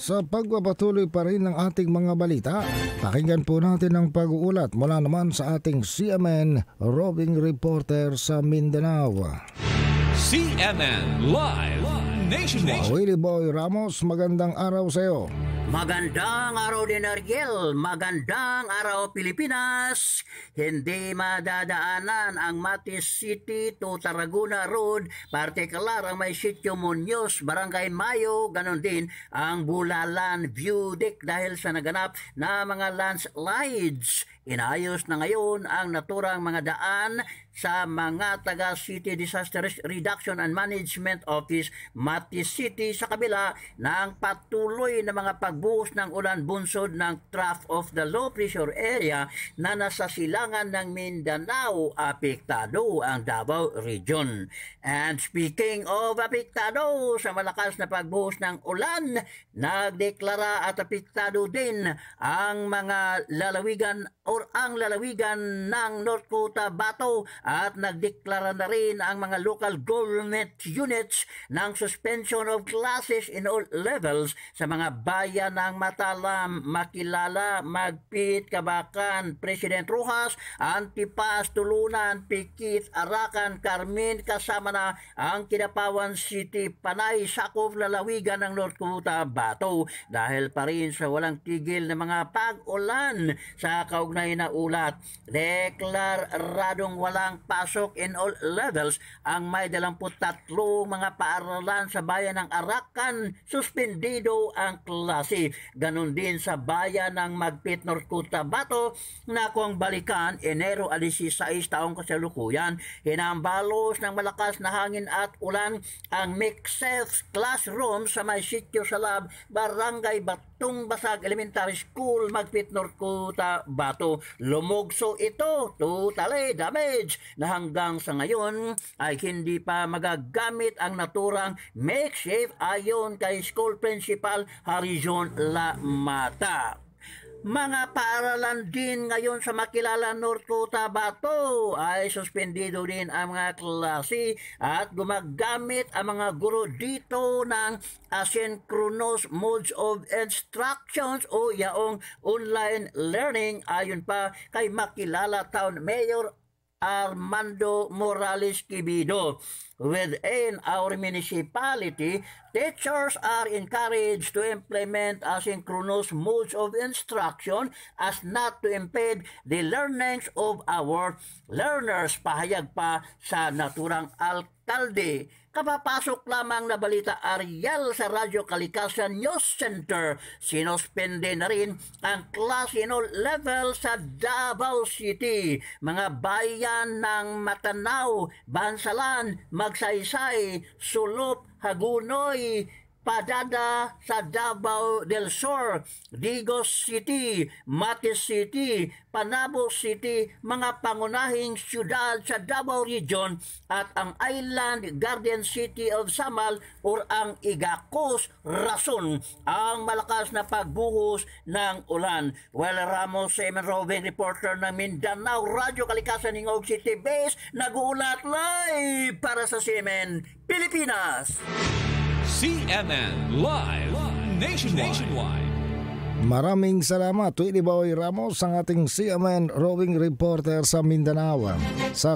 sa pagpapatuloy pa rin ng ating mga balita. Pakinggan po natin ang pag-uulat mula naman sa ating CMN roving reporter sa Mindanao. CNN Live Nationwide. Willie Boy Ramos, magandang araw sa iyo. Magandang araw din Ariel, magandang araw Pilipinas. Hindi madadaanan ang Matis City to Tarragona Road, partikular ang may sitio Munoz, Barangay Mayo, ganon din ang Bulalan View Deck dahil sa naganap na mga landslides. Inayos na ngayon ang naturang mga daan sa mga taga City Disaster Reduction and Management Office Matis Makati City sa kabila ng patuloy na mga pagbuhos ng ulan bunsod ng trough of the low pressure area na nasa silangan ng Mindanao apektado ang Davao Region. And speaking of apektado sa malakas na pagbuhos ng ulan, nagdeklara at apektado din ang mga lalawigan or ang lalawigan ng North Cota Bato at nagdeklara na rin ang mga local government units ng suspect suspension of classes in all levels sa mga bayan ng Matalam, Makilala, Magpit, Kabakan, President Rojas, Antipas, Tulunan, Pikit, Arakan, Carmen kasama na ang Kinapawan City, Panay, Sakop, Lalawigan ng North Kuta, Bato dahil pa rin sa walang tigil na mga pag-ulan sa kaugnay na ulat. radong walang pasok in all levels ang may 23 mga paaralan sa sa bayan ng Arakan, suspendido ang klase. Ganon din sa bayan ng Magpit North Cotabato, na kung balikan, Enero alis 6 taong kasalukuyan, hinambalos ng malakas na hangin at ulan ang mixed classroom sa may sityo sa lab, Barangay Batong Basag Elementary School, Magpit North Cotabato. Lumugso ito, totally damage na hanggang sa ngayon ay hindi pa magagamit ang naturang makeshift ayon kay School Principal Horizon Lamata. Mga paaralan din ngayon sa makilala North Cotabato ay suspendido din ang mga klase at gumagamit ang mga guro dito ng asynchronous modes of instructions o yaong online learning ayon pa kay makilala Town Mayor Armando Morales Quibido. Within our municipality, teachers are encouraged to implement asynchronous modes of instruction as not to impede the learnings of our learners. Pahayag pa sa naturang alkalde. Kapapasok lamang na balita Ariel sa Radyo Kalikasan News Center. Sinospende na rin ang class in all level sa Davao City. Mga bayan ng Matanao, Bansalan, Mag agsaysay, sulop, hagunoy, Padada sa Davao del Sur, Digos City, Mati City, Panabo City, mga pangunahing syudad sa Davao Region at ang Island Garden City of Samal or ang Igakos Rason ang malakas na pagbuhos ng ulan. Well, Ramos, Eman Roving, reporter ng Mindanao, Radyo Kalikasan ng Og City Base, nag-uulat live para sa Simen, Pilipinas. CNN Live, Nationwide. Maraming salamat, Willie Boy Ramos, ang ating CMN rowing reporter sa Mindanao. Sa